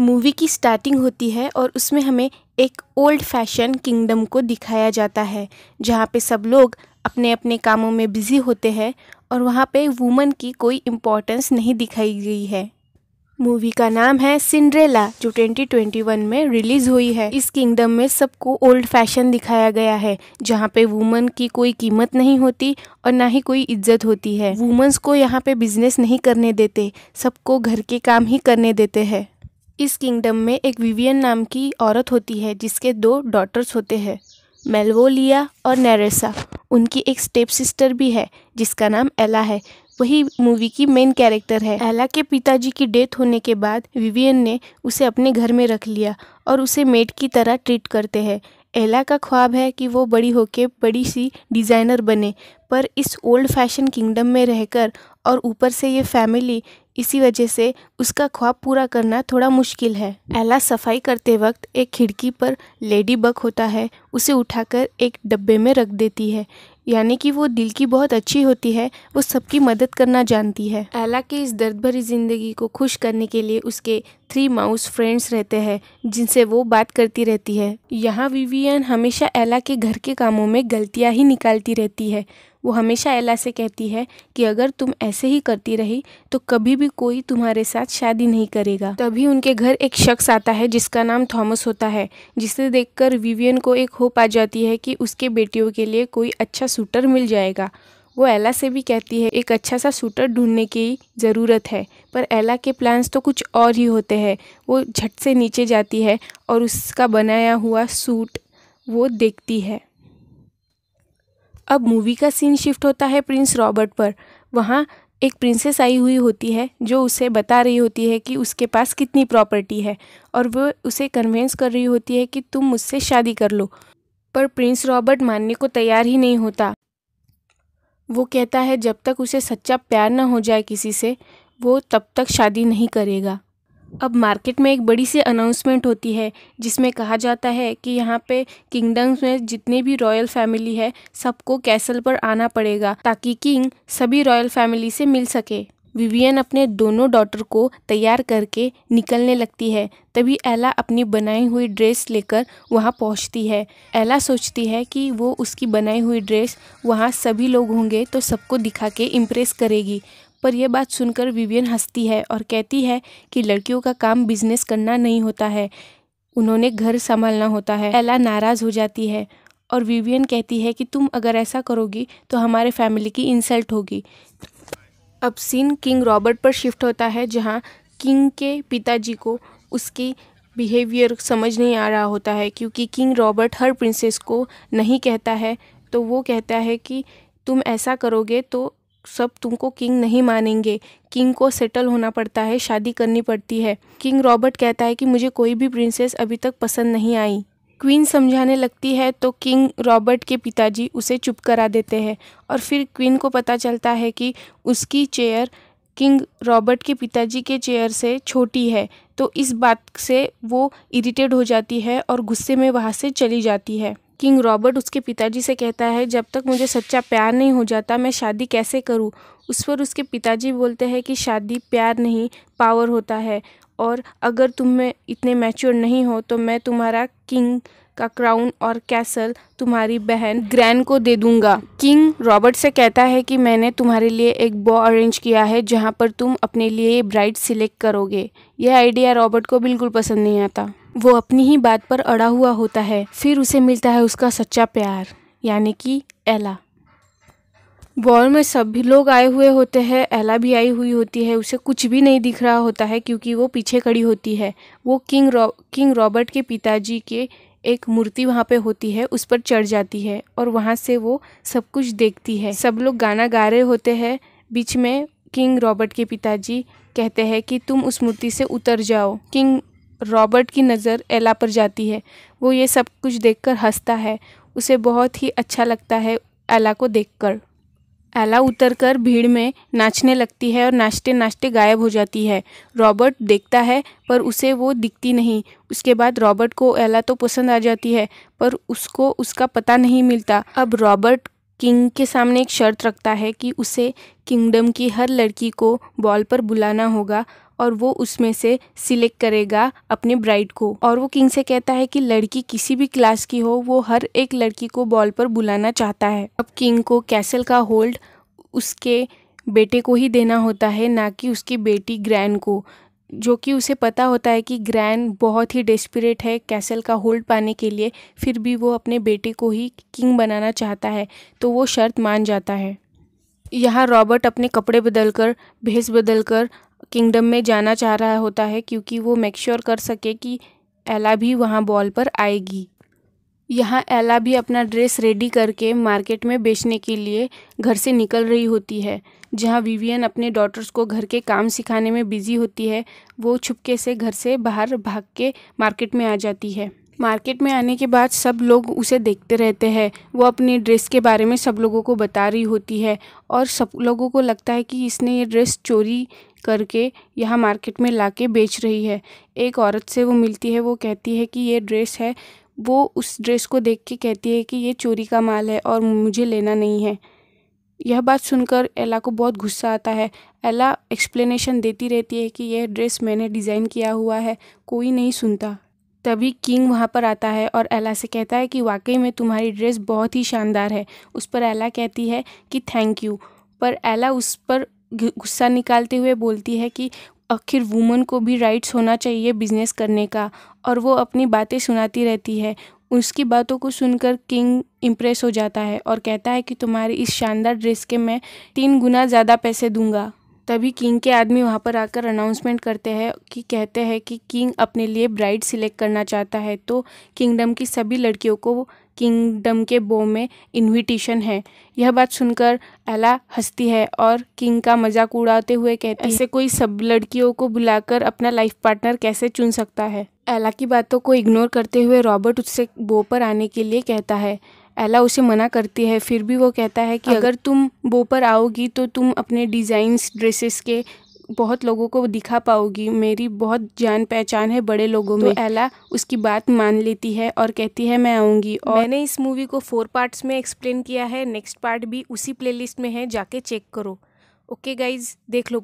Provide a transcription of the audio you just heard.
Movie की starting होती है और उसमें हमें एक ओल्ड फैशन किंगडम को दिखाया जाता है जहाँ पे सब लोग अपने अपने कामों में बिज़ी होते हैं और वहाँ पे वुमन की कोई इम्पोर्टेंस नहीं दिखाई गई है मूवी का नाम है सिंड्रेला जो 2021 में रिलीज हुई है इस किंगडम में सबको ओल्ड फैशन दिखाया गया है जहाँ पे वुमन की कोई कीमत नहीं होती और ना ही कोई इज्जत होती है वुमन्स को यहाँ पे बिजनेस नहीं करने देते सबको घर के काम ही करने देते हैं इस किंगडम में एक विवियन नाम की औरत होती है जिसके दो डॉटर्स होते हैं मेलवोलिया और नेरेसा उनकी एक स्टेप सिस्टर भी है जिसका नाम एला है वही मूवी की मेन कैरेक्टर है एला के पिताजी की डेथ होने के बाद विवियन ने उसे अपने घर में रख लिया और उसे मेड की तरह ट्रीट करते हैं एला का ख्वाब है कि वो बड़ी होके बड़ी सी डिज़ाइनर बने पर इस ओल्ड फैशन किंगडम में रहकर और ऊपर से ये फैमिली इसी वजह से उसका ख्वाब पूरा करना थोड़ा मुश्किल है एला सफाई करते वक्त एक खिड़की पर लेडी बग होता है उसे उठाकर एक डब्बे में रख देती है यानी कि वो दिल की बहुत अच्छी होती है वो सबकी मदद करना जानती है एला की इस दर्द भरी ज़िंदगी को खुश करने के लिए उसके थ्री माउस फ्रेंड्स रहते हैं जिनसे वो बात करती रहती है यहाँ विवियन हमेशा एला के घर के कामों में गलतियाँ ही निकालती रहती है वो हमेशा एला से कहती है कि अगर तुम ऐसे ही करती रही तो कभी भी कोई तुम्हारे साथ शादी नहीं करेगा तभी उनके घर एक शख्स आता है जिसका नाम थॉमस होता है जिसे देखकर विवियन को एक होप आ जाती है कि उसके बेटियों के लिए कोई अच्छा सूटर मिल जाएगा वो एला से भी कहती है एक अच्छा सा सूटर ढूंढने की ज़रूरत है पर एला के प्लान्स तो कुछ और ही होते हैं वो झट से नीचे जाती है और उसका बनाया हुआ सूट वो देखती है अब मूवी का सीन शिफ्ट होता है प्रिंस रॉबर्ट पर वहाँ एक प्रिंसेस आई हुई होती है जो उसे बता रही होती है कि उसके पास कितनी प्रॉपर्टी है और वो उसे कन्वेंस कर रही होती है कि तुम मुझसे शादी कर लो पर प्रिंस रॉबर्ट मानने को तैयार ही नहीं होता वो कहता है जब तक उसे सच्चा प्यार ना हो जाए किसी से वो तब तक शादी नहीं करेगा अब मार्केट में एक बड़ी सी अनाउंसमेंट होती है जिसमें कहा जाता है कि यहाँ पे किंगडम्स में जितने भी रॉयल फैमिली है सबको कैसल पर आना पड़ेगा ताकि किंग सभी रॉयल फैमिली से मिल सके विवियन अपने दोनों डॉटर को तैयार करके निकलने लगती है तभी एला अपनी बनाई हुई ड्रेस लेकर वहाँ पहुँचती है एला सोचती है कि वो उसकी बनाई हुई ड्रेस वहाँ सभी लोग होंगे तो सबको दिखा के इम्प्रेस करेगी पर यह बात सुनकर विवियन हंसती है और कहती है कि लड़कियों का काम बिजनेस करना नहीं होता है उन्होंने घर संभालना होता है एला नाराज़ हो जाती है और विवियन कहती है कि तुम अगर ऐसा करोगी तो हमारे फैमिली की इंसल्ट होगी अब सीन किंग रॉबर्ट पर शिफ्ट होता है जहाँ किंग के पिताजी को उसकी बिहेवियर समझ नहीं आ रहा होता है क्योंकि किंग रॉबर्ट हर प्रिंसेस को नहीं कहता है तो वो कहता है कि तुम ऐसा करोगे तो सब तुमको किंग नहीं मानेंगे किंग को सेटल होना पड़ता है शादी करनी पड़ती है किंग रॉबर्ट कहता है कि मुझे कोई भी प्रिंसेस अभी तक पसंद नहीं आई क्वीन समझाने लगती है तो किंग रॉबर्ट के पिताजी उसे चुप करा देते हैं और फिर क्वीन को पता चलता है कि उसकी चेयर किंग रॉबर्ट के पिताजी के चेयर से छोटी है तो इस बात से वो इरिटेट हो जाती है और गुस्से में वहाँ से चली जाती है किंग रॉबर्ट उसके पिताजी से कहता है जब तक मुझे सच्चा प्यार नहीं हो जाता मैं शादी कैसे करूं? उस पर उसके पिताजी बोलते हैं कि शादी प्यार नहीं पावर होता है और अगर तुम में इतने मैच्योर नहीं हो तो मैं तुम्हारा किंग का क्राउन और कैसल तुम्हारी बहन ग्रैन को दे दूंगा किंग रॉबर्ट से कहता है कि मैंने तुम्हारे लिए एक बॉ अरेंज किया है जहाँ पर तुम अपने लिए ब्राइड सिलेक्ट करोगे यह आइडिया रॉबर्ट को बिल्कुल पसंद नहीं आता वो अपनी ही बात पर अड़ा हुआ होता है फिर उसे मिलता है उसका सच्चा प्यार यानी कि एला बॉल में सभी लोग आए हुए होते हैं एला भी आई हुई होती है उसे कुछ भी नहीं दिख रहा होता है क्योंकि वो पीछे खड़ी होती है वो किंग रॉ किंग रॉबर्ट के पिताजी के एक मूर्ति वहाँ पे होती है उस पर चढ़ जाती है और वहाँ से वो सब कुछ देखती है सब लोग गाना गा रहे होते हैं बीच में किंग रॉबर्ट के पिताजी कहते हैं कि तुम उस मूर्ति से उतर जाओ किंग रॉबर्ट की नज़र एला पर जाती है वो ये सब कुछ देखकर हंसता है उसे बहुत ही अच्छा लगता है एला को देखकर एला उतरकर भीड़ में नाचने लगती है और नाचते नाचते गायब हो जाती है रॉबर्ट देखता है पर उसे वो दिखती नहीं उसके बाद रॉबर्ट को एला तो पसंद आ जाती है पर उसको उसका पता नहीं मिलता अब रॉबर्ट किंग के सामने एक शर्त रखता है कि उसे किंगडम की हर लड़की को बॉल पर बुलाना होगा और वो उसमें से सिलेक्ट करेगा अपने ब्राइड को और वो किंग से कहता है कि लड़की किसी भी क्लास की हो वो हर एक लड़की को बॉल पर बुलाना चाहता है अब किंग को कैसल का होल्ड उसके बेटे को ही देना होता है ना कि उसकी बेटी ग्रैंड को जो कि उसे पता होता है कि ग्रैन बहुत ही डेस्परेट है कैसल का होल्ड पाने के लिए फिर भी वो अपने बेटे को ही किंग बनाना चाहता है तो वो शर्त मान जाता है यहाँ रॉबर्ट अपने कपड़े बदलकर भेस बदलकर किंगडम में जाना चाह रहा होता है क्योंकि वो मेकश्योर कर सके कि एला भी वहाँ बॉल पर आएगी यहाँ एला भी अपना ड्रेस रेडी करके मार्केट में बेचने के लिए घर से निकल रही होती है जहाँ विवियन अपने डॉटर्स को घर के काम सिखाने में बिजी होती है वो छुपके से घर से बाहर भाग के मार्केट में आ जाती है मार्केट में आने के बाद सब लोग उसे देखते रहते हैं वो अपनी ड्रेस के बारे में सब लोगों को बता रही होती है और सब लोगों को लगता है कि इसने ये ड्रेस चोरी करके यहाँ मार्केट में लाके बेच रही है एक औरत से वो मिलती है वो कहती है कि ये ड्रेस है वो उस ड्रेस को देख के कहती है कि ये चोरी का माल है और मुझे लेना नहीं है यह बात सुनकर एला को बहुत गुस्सा आता है एला एक्सप्लेनेशन देती रहती है कि यह ड्रेस मैंने डिज़ाइन किया हुआ है कोई नहीं सुनता तभी किंग वहाँ पर आता है और एला से कहता है कि वाकई में तुम्हारी ड्रेस बहुत ही शानदार है उस पर एला कहती है कि थैंक यू पर एला उस पर गुस्सा निकालते हुए बोलती है कि आखिर वुमन को भी राइट्स होना चाहिए बिजनेस करने का और वो अपनी बातें सुनाती रहती है उसकी बातों को सुनकर किंग इम्प्रेस हो जाता है और कहता है कि तुम्हारी इस शानदार ड्रेस के मैं तीन गुना ज़्यादा पैसे दूंगा तभी किंग के आदमी वहाँ पर आकर अनाउंसमेंट करते हैं कि कहते हैं कि किंग अपने लिए ब्राइड सिलेक्ट करना चाहता है तो किंगडम की सभी लड़कियों को किंगडम के बो में इनविटेशन है यह बात सुनकर एला हंसती है और किंग का मजाक उड़ाते हुए कहती ऐसे कोई सब लड़कियों को बुलाकर अपना लाइफ पार्टनर कैसे चुन सकता है एला की बातों को इग्नोर करते हुए रॉबर्ट उससे बो पर आने के लिए कहता है एला उसे मना करती है फिर भी वो कहता है कि अगर तुम बो पर आओगी तो तुम अपने डिजाइन ड्रेसेस के बहुत लोगों को दिखा पाओगी मेरी बहुत जान पहचान है बड़े लोगों तो में एला उसकी बात मान लेती है और कहती है मैं आऊँगी और मैंने इस मूवी को फोर पार्ट्स में एक्सप्लेन किया है नेक्स्ट पार्ट भी उसी प्लेलिस्ट में है जाके चेक करो ओके गाइज देख लो